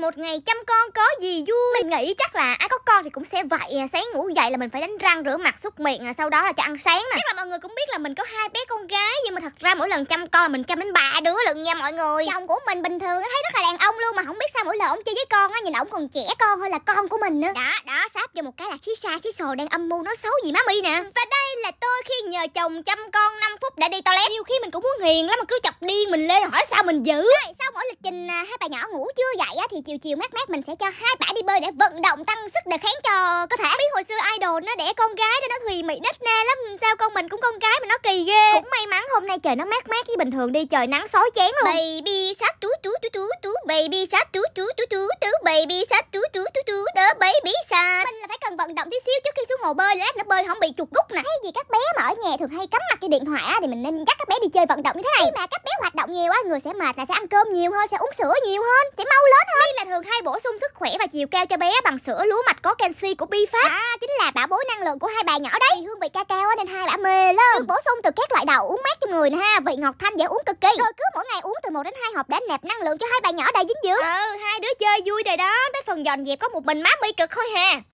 một ngày chăm con có gì vui Mình nghĩ chắc là ai à, có con thì cũng sẽ vậy à, Sáng ngủ dậy là mình phải đánh răng rửa mặt súc miệng rồi à, Sau đó là cho ăn sáng nè Chắc là mọi người cũng biết là mình có hai bé con gái Nhưng mà thật ra mỗi lần chăm con là mình chăm đến ba đứa lận nha mọi người Chồng của mình bình thường thấy rất là đàn ông luôn Mà không biết sao mỗi lần ông chơi với con á Nhìn ổng còn trẻ con hơn là con của mình nữa Đó, đó, sáp cho một cái là xí xa xí sồ đang âm mưu nói xấu gì má mi nè Và đây tôi khi nhờ chồng chăm con 5 phút đã đi toilet Nhiều khi mình cũng muốn hiền lắm mà cứ chọc điên mình lên hỏi sao mình giữ Rồi, Sau mỗi lịch trình hai bà nhỏ ngủ chưa dậy á, thì chiều chiều mát mát mình sẽ cho hai bà đi bơi để vận động tăng sức đề kháng cho cơ thể Biết hồi xưa idol nó đẻ con gái đó nó thùy mị đất na lắm Sao con mình cũng con gái mà nó kỳ ghê Cũng may mắn hôm nay trời nó mát mát chứ bình thường đi trời nắng sói chén luôn Baby sát tú tú tú tú tú Baby sát tú tú tú tú tú Baby sát tú tú tú tú vận động tí xíu trước khi xuống hồ bơi lát nữa bơi không bị chuột rút nè Thấy gì các bé mà ở nhà thường hay cắm mặt cái điện thoại á thì mình nên dắt các bé đi chơi vận động như thế này khi mà các bé hoạt động nhiều á người sẽ mệt là sẽ ăn cơm nhiều hơn sẽ uống sữa nhiều hơn sẽ mau lớn hơn đây là thường hay bổ sung sức khỏe và chiều cao cho bé bằng sữa lúa mạch có canxi của bi pháp à chính là bảo bối năng lượng của hai bà nhỏ đấy thì hương vị ca cao á nên hai bà mê lắm được bổ sung từ các loại đậu uống mát cho người nè ha vị ngọt thanh dễ uống cực kỳ rồi cứ mỗi ngày uống từ một đến hai hộp đã nạp năng lượng cho hai bà nhỏ đầy dinh dưỡng ừ hai đứa chơi vui rồi đó tới phần dọn dẹp có một mình má mi cực thôi hè.